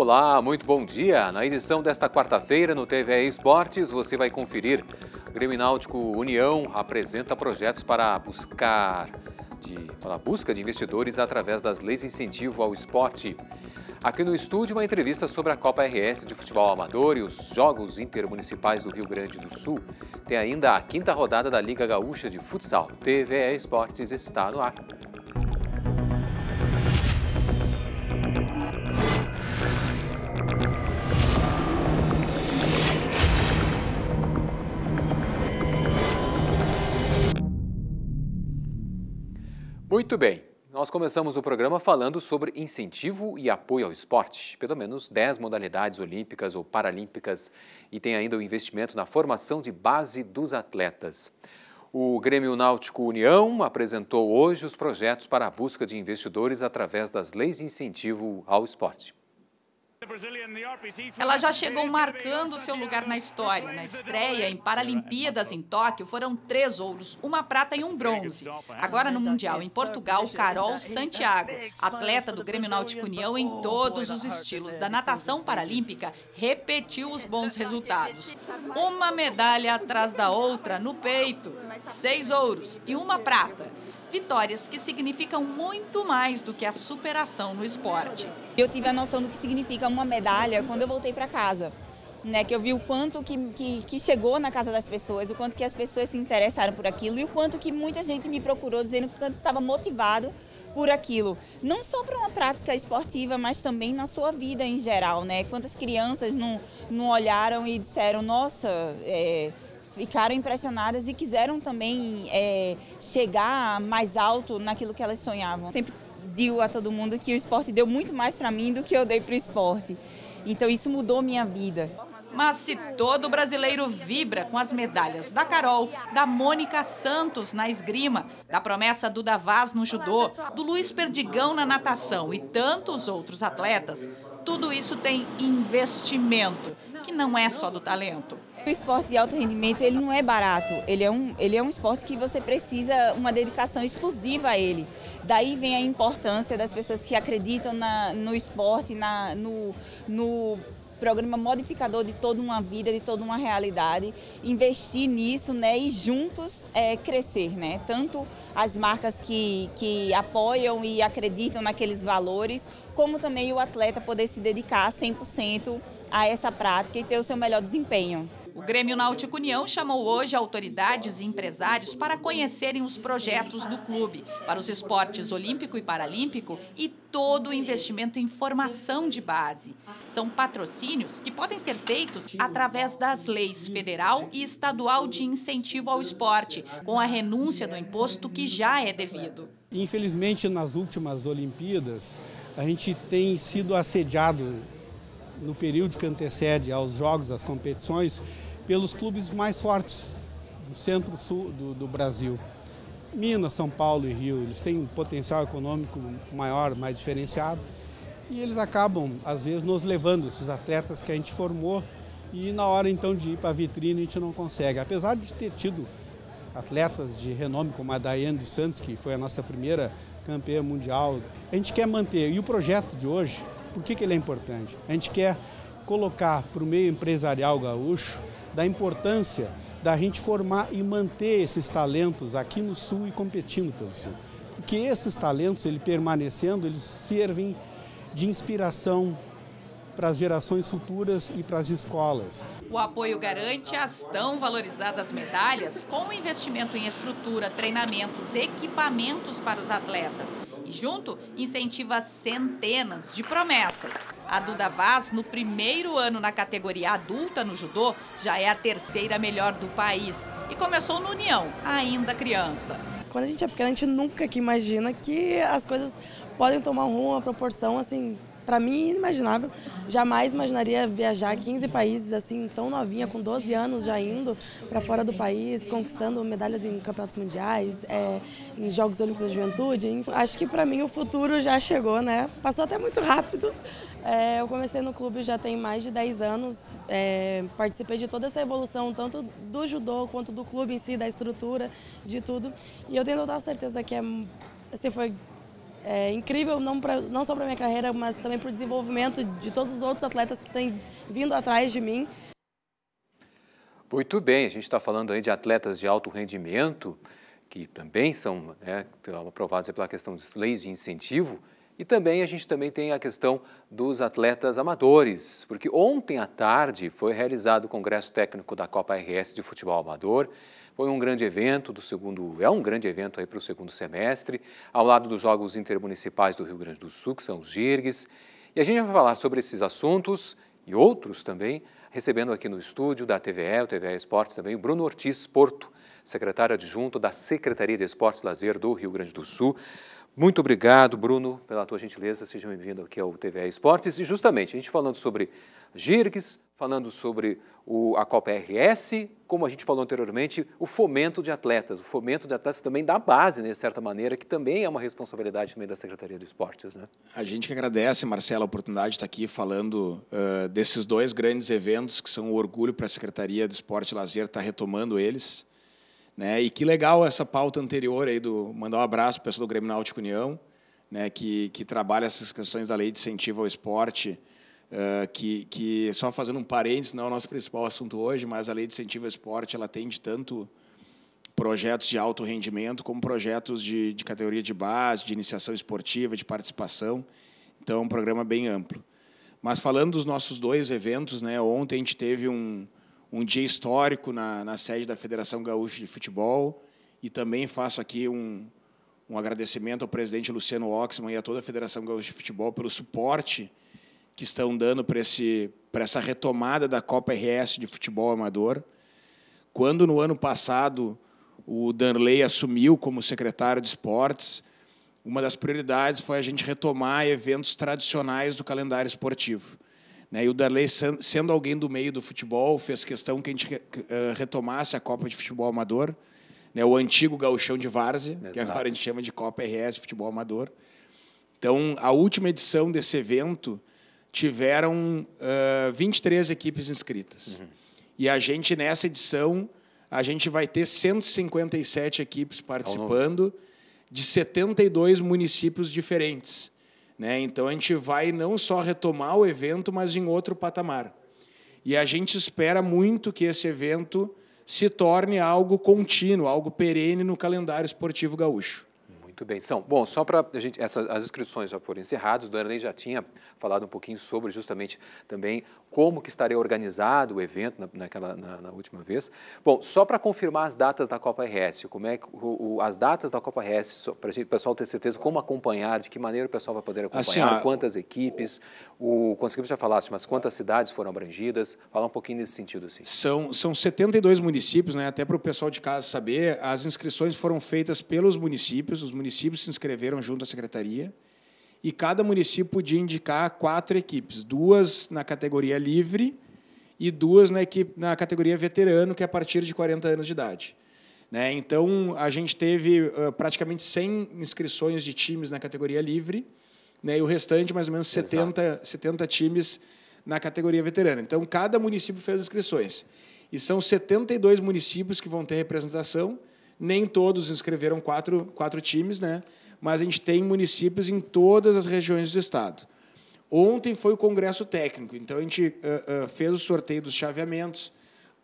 Olá, muito bom dia. Na edição desta quarta-feira no TVE Esportes, você vai conferir. O Grêmio Náutico União apresenta projetos para buscar de, para a busca de investidores através das leis de incentivo ao esporte. Aqui no estúdio, uma entrevista sobre a Copa RS de futebol amador e os Jogos Intermunicipais do Rio Grande do Sul. Tem ainda a quinta rodada da Liga Gaúcha de Futsal. TVE Esportes está no ar. Muito bem. Nós começamos o programa falando sobre incentivo e apoio ao esporte, pelo menos 10 modalidades olímpicas ou paralímpicas, e tem ainda o investimento na formação de base dos atletas. O Grêmio Náutico União apresentou hoje os projetos para a busca de investidores através das leis de incentivo ao esporte. Ela já chegou marcando seu lugar na história. Na estreia em Paralimpíadas em Tóquio, foram três ouros, uma prata e um bronze. Agora no Mundial em Portugal, Carol Santiago, atleta do Grêmio Náutico União em todos os estilos da natação paralímpica, repetiu os bons resultados. Uma medalha atrás da outra no peito, seis ouros e uma prata. Vitórias que significam muito mais do que a superação no esporte. Eu tive a noção do que significa uma medalha quando eu voltei para casa. Né, que eu vi o quanto que, que, que, chegou na casa das pessoas, o quanto que as pessoas se interessaram por aquilo e o quanto que muita gente me procurou dizendo que estava motivado por aquilo. Não só para uma prática esportiva, mas também na sua vida em geral, né? Quantas crianças não, não olharam e disseram, nossa, é, ficaram impressionadas e quiseram também é, chegar mais alto naquilo que elas sonhavam. Sempre digo a todo mundo que o esporte deu muito mais para mim do que eu dei para o esporte. Então isso mudou minha vida. Mas se todo brasileiro vibra com as medalhas da Carol, da Mônica Santos na esgrima, da promessa do Davaz no judô, do Luiz Perdigão na natação e tantos outros atletas, tudo isso tem investimento, que não é só do talento. O esporte de alto rendimento ele não é barato, ele é, um, ele é um esporte que você precisa uma dedicação exclusiva a ele. Daí vem a importância das pessoas que acreditam na, no esporte, na, no, no programa modificador de toda uma vida, de toda uma realidade, investir nisso né, e juntos é, crescer. Né? Tanto as marcas que, que apoiam e acreditam naqueles valores, como também o atleta poder se dedicar 100% a essa prática e ter o seu melhor desempenho. O Grêmio Náutico União chamou hoje autoridades e empresários para conhecerem os projetos do clube para os esportes olímpico e paralímpico e todo o investimento em formação de base. São patrocínios que podem ser feitos através das leis federal e estadual de incentivo ao esporte, com a renúncia do imposto que já é devido. Infelizmente, nas últimas Olimpíadas, a gente tem sido assediado no período que antecede aos jogos, às competições, pelos clubes mais fortes do centro-sul do, do, Brasil. Minas, São Paulo e Rio, eles têm um potencial econômico maior, mais diferenciado, e eles acabam, às vezes, nos levando, esses atletas que a gente formou, e na hora então de ir para a vitrine a gente não consegue. Apesar de ter tido atletas de renome como a Daiane dos Santos, que foi a nossa primeira campeã mundial, a gente quer manter. E o projeto de hoje, por que, que ele é importante? A gente quer colocar para o meio empresarial gaúcho da importância da gente formar e manter esses talentos aqui no Sul e competindo pelo Sul. Porque esses talentos, ele permanecendo, eles servem de inspiração, para as gerações futuras e para as escolas. O apoio garante as tão valorizadas medalhas com investimento em estrutura, treinamentos, equipamentos para os atletas. E junto, incentiva centenas de promessas. A Duda Vaz, no primeiro ano na categoria adulta no judô, já é a terceira melhor do país e começou no União, ainda criança. Quando a gente é pequena, a gente nunca que imagina que as coisas podem tomar um rumo, uma proporção assim para mim inimaginável. Jamais imaginaria viajar 15 países assim, tão novinha, com 12 anos já indo para fora do país, conquistando medalhas em campeonatos mundiais, é, em Jogos Olímpicos da Juventude. Acho que para mim o futuro já chegou, né? Passou até muito rápido. É, eu comecei no clube já tem mais de 10 anos, é, participei de toda essa evolução, tanto do judô quanto do clube em si, da estrutura, de tudo. E eu tenho total certeza que é, assim, foi é, incrível, não, pra, não só para minha carreira, mas também para o desenvolvimento de todos os outros atletas que têm vindo atrás de mim. Muito bem, a gente está falando aí de atletas de alto rendimento, que também são né, aprovados pela questão das leis de incentivo, e também a gente também tem a questão dos atletas amadores, porque ontem à tarde foi realizado o Congresso Técnico da Copa RS de Futebol Amador, foi um grande evento do segundo, é um grande evento aí para o segundo semestre, ao lado dos Jogos Intermunicipais do Rio Grande do Sul, que são os Girgs. E a gente vai falar sobre esses assuntos e outros também, recebendo aqui no estúdio da TVE, o TVE Esportes também, o Bruno Ortiz Porto, secretário adjunto da Secretaria de Esportes e Lazer do Rio Grande do Sul. Muito obrigado, Bruno, pela tua gentileza. Seja bem-vindo aqui ao TV Esportes. E justamente, a gente falando sobre Girgs, falando sobre o, a Copa RS, como a gente falou anteriormente, o fomento de atletas, o fomento de atletas também da base, né, de certa maneira, que também é uma responsabilidade também da Secretaria do Esportes. Né? A gente que agradece, Marcelo, a oportunidade de estar aqui falando uh, desses dois grandes eventos que são um orgulho para a Secretaria do Esporte e Lazer estar retomando eles. Né? E que legal essa pauta anterior aí do mandar um abraço para o pessoal do Grêmio Náutico União, né? que, que trabalha essas questões da lei de incentivo ao esporte, uh, que, que só fazendo um parênteses, não é o nosso principal assunto hoje, mas a lei de incentivo ao esporte ela atende tanto projetos de alto rendimento como projetos de, de categoria de base, de iniciação esportiva, de participação. Então, é um programa bem amplo. Mas falando dos nossos dois eventos, né, ontem a gente teve um, um dia histórico na, na sede da Federação Gaúcha de Futebol e também faço aqui um, um agradecimento ao presidente Luciano Oxman e a toda a Federação Gaúcha de Futebol pelo suporte que estão dando para, esse, para essa retomada da Copa RS de futebol amador. Quando no ano passado o Danley assumiu como secretário de esportes, uma das prioridades foi a gente retomar eventos tradicionais do calendário esportivo. Né? E o Darley, sendo alguém do meio do futebol, fez questão que a gente eh, retomasse a Copa de Futebol Amador, né? o antigo gauchão de Várzea, Exato. que agora a gente chama de Copa RS Futebol Amador. Então, a última edição desse evento tiveram uh, eh, 23 equipes inscritas. Uhum. E a gente, nessa edição, a gente vai ter 157 equipes participando de 72 municípios diferentes. Né? Então a gente vai não só retomar o evento, mas em outro patamar. E a gente espera muito que esse evento se torne algo contínuo, algo perene no calendário esportivo gaúcho. Muito bem, São. Bom, só para a gente, essas, as inscrições já foram encerradas, o Danley já tinha falado um pouquinho sobre justamente também como que estaria organizado o evento na, naquela, na, na última vez. Bom, só para confirmar as datas da Copa RS, como é que o, o, as datas da Copa RS, para o pessoal ter certeza como acompanhar, de que maneira o pessoal vai poder acompanhar, assim, quantas equipes, o, o conseguimos já falasse, mas quantas cidades foram abrangidas, falar um pouquinho nesse sentido. Assim. São, são 72 municípios, né? até para o pessoal de casa saber, as inscrições foram feitas pelos municípios, os municípios municípios se inscreveram junto à secretaria e cada município podia indicar quatro equipes, duas na categoria livre e duas na, equipe, na categoria veterano, que é a partir de 40 anos de idade. Né? Então, a gente teve uh, praticamente 100 inscrições de times na categoria livre né? e o restante, mais ou menos, 70, 70 times na categoria veterana. Então, cada município fez inscrições. E são 72 municípios que vão ter representação, nem todos inscreveram quatro, quatro times, né? mas a gente tem municípios em todas as regiões do estado. Ontem foi o congresso técnico, então a gente uh, uh, fez o sorteio dos chaveamentos,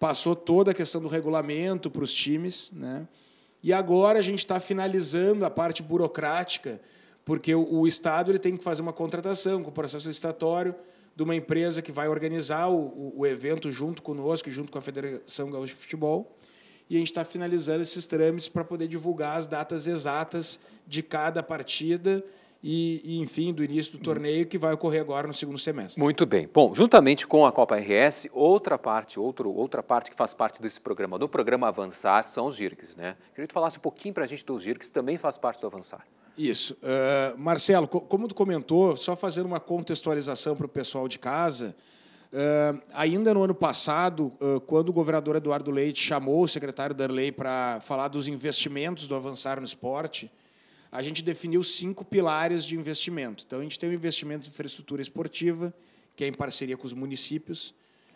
passou toda a questão do regulamento para os times, né? e agora a gente está finalizando a parte burocrática, porque o, o, Estado ele tem que fazer uma contratação com o processo licitatório de uma empresa que vai organizar o, o, evento junto conosco, junto com a Federação Gaúcha de Futebol e a gente está finalizando esses trâmites para poder divulgar as datas exatas de cada partida e, e, enfim, do início do torneio que vai ocorrer agora no segundo semestre. Muito bem. Bom, juntamente com a Copa RS, outra parte, outro, outra parte que faz parte desse programa, do programa Avançar, são os IRCs, né? Queria que tu falasse um pouquinho para a gente dos que também faz parte do Avançar. Isso. Uh, Marcelo, como tu comentou, só fazendo uma contextualização para o pessoal de casa, Uh, ainda no ano passado, uh, quando o governador Eduardo Leite chamou o secretário Darley para falar dos investimentos do avançar no esporte, a gente definiu cinco pilares de investimento. Então, a gente tem o um investimento em infraestrutura esportiva, que é em parceria com os municípios.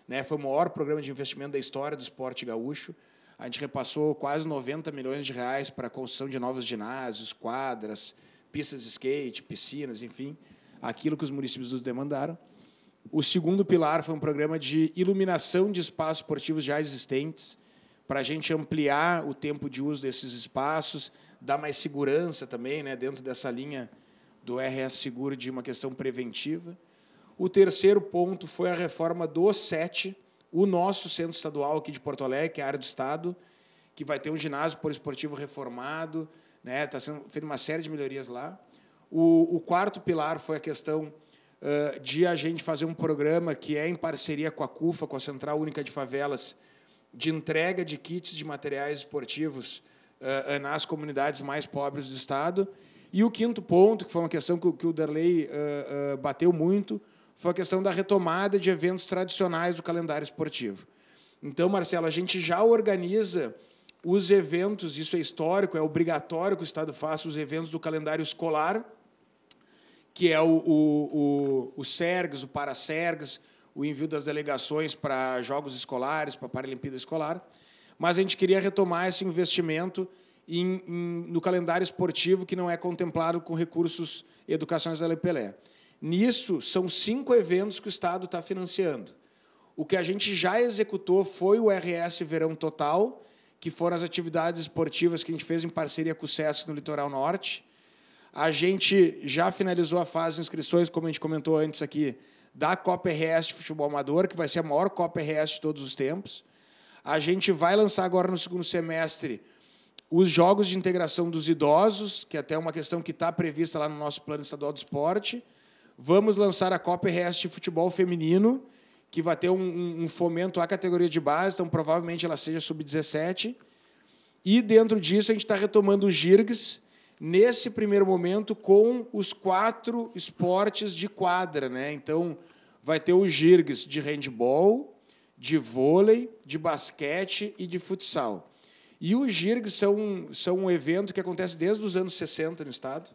Né? Foi o maior programa de investimento da história do esporte gaúcho. A gente repassou quase 90 milhões de reais para a construção de novos ginásios, quadras, pistas de skate, piscinas, enfim, aquilo que os municípios nos demandaram. O segundo pilar foi um programa de iluminação de espaços esportivos já existentes, para a gente ampliar o tempo de uso desses espaços, dar mais segurança também, né, dentro dessa linha do RS Seguro de uma questão preventiva. O terceiro ponto foi a reforma do SET, o nosso centro estadual aqui de Porto Alegre, que é a área do Estado, que vai ter um ginásio esportivo reformado, está né, tá sendo feita uma série de melhorias lá. O, o quarto pilar foi a questão eh, de a gente fazer um programa que é em parceria com a CUFA, com a Central Única de Favelas, de entrega de kits de materiais esportivos eh, eh, nas comunidades mais pobres do Estado. E o quinto ponto, que foi uma questão que, o Derlei bateu muito, foi a questão da retomada de eventos tradicionais do calendário esportivo. Então, Marcelo, a gente já organiza os eventos, isso é histórico, é obrigatório que o Estado faça os eventos do calendário escolar, que é o, o, o, o SERGS, o Parasergs, o envio das delegações para jogos escolares, para a Paralimpíada Escolar. Mas a gente queria retomar esse investimento em, em, no calendário esportivo que não é contemplado com recursos educacionais da Lei Pelé. Nisso, são cinco eventos que o Estado está financiando. O que a gente já executou foi o RS Verão Total, que foram as atividades esportivas que a gente fez em parceria com o SESC no Litoral Norte. A gente já finalizou a fase de inscrições, como a gente comentou antes aqui, da Copa RS de Futebol Amador, que vai ser a maior Copa RS de todos os tempos. A gente vai lançar agora no segundo semestre os jogos de integração dos idosos, que é até é uma questão que está prevista lá no nosso plano estadual do esporte. Vamos lançar a Copa RS de Futebol Feminino, que vai ter um, um fomento à categoria de base, então provavelmente ela seja sub-17. E dentro disso a gente está retomando o GIRGS, nesse primeiro momento com os quatro esportes de quadra, né? Então vai ter o Girgues de handball, de vôlei, de basquete e de futsal. E o Girgues são, são um evento que acontece desde os anos 60 no estado.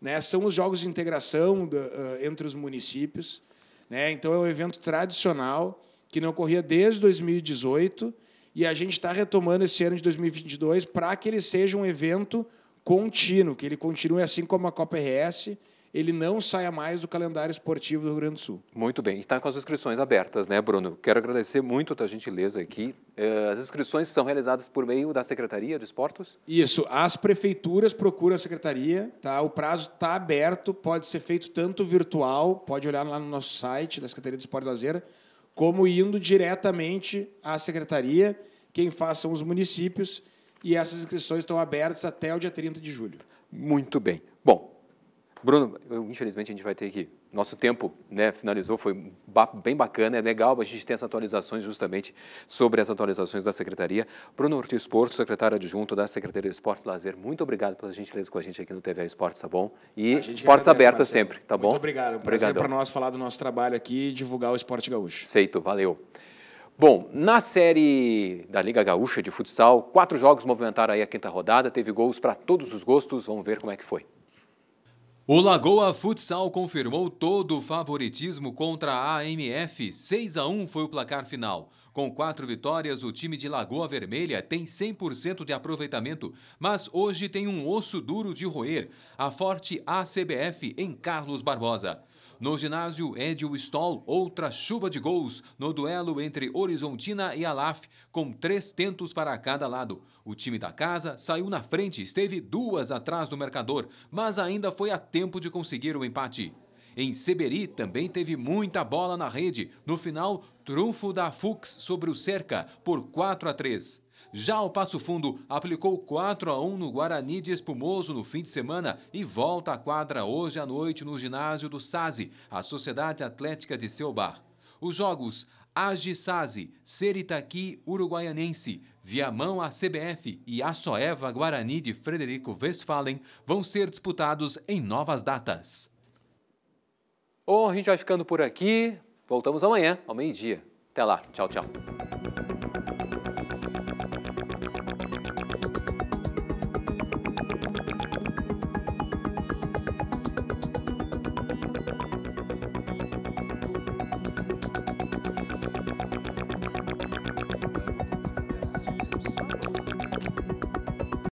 Né? São os jogos de integração uh, entre os municípios. Né? Então é um evento tradicional que não ocorria desde 2018 e a gente está retomando esse ano de 2022 para que ele seja um evento contínuo, que ele continue assim como a Copa RS, ele não saia mais do calendário esportivo do Rio Grande do Sul. Muito bem, está com as inscrições abertas, né, Bruno? Quero agradecer muito a tua gentileza aqui. Eh, as inscrições são realizadas por meio da Secretaria de Esportes? Isso, as prefeituras procuram a Secretaria, tá? O prazo está aberto, pode ser feito tanto virtual, pode olhar lá no nosso site da Secretaria de Esporte e Lazer, como indo diretamente à Secretaria, quem façam os municípios e essas inscrições estão abertas até o dia 30 de julho. Muito bem. Bom, Bruno, infelizmente a gente vai ter que. Nosso tempo né, finalizou, foi bem bacana, é legal a gente tem as atualizações justamente sobre as atualizações da Secretaria. Bruno Ortiz Porto, secretário adjunto da Secretaria de Esporte e Lazer, muito obrigado pela gentileza com a gente aqui no TV Esportes, tá bom? E portas abertas sempre, tá bom? Muito obrigado. É um prazer para nós falar do nosso trabalho aqui e divulgar o esporte gaúcho. Feito, valeu. Bom, na série da Liga Gaúcha de futsal, quatro jogos movimentaram aí a quinta rodada, teve gols para todos os gostos, vamos ver como é que foi. O Lagoa Futsal confirmou todo o favoritismo contra a AMF. 6 a 1 foi o placar final. Com quatro vitórias, o time de Lagoa Vermelha tem 100% de aproveitamento, mas hoje tem um osso duro de roer a forte ACBF em Carlos Barbosa. No ginásio Edil Stoll, outra chuva de gols no duelo entre Horizontina e Alaf, com três tentos para cada lado. O time da casa saiu na frente, esteve duas atrás do marcador, mas ainda foi a tempo de conseguir o empate. Em Seberi também teve muita bola na rede. No final, trunfo da Fux sobre o Cerca por 4 a 3. Já o Passo Fundo aplicou 4 a 1 no Guarani de Espumoso no fim de semana e volta à quadra hoje à noite no ginásio do SASE, a Sociedade Atlética de Selbar. Os jogos Agi SASE, Seritaqui Uruguaianense, Viamão a CBF e Açoeva Guarani de Frederico Westphalen vão ser disputados em novas datas. Bom, a gente vai ficando por aqui. Voltamos amanhã, ao meio-dia. Até lá. Tchau, tchau.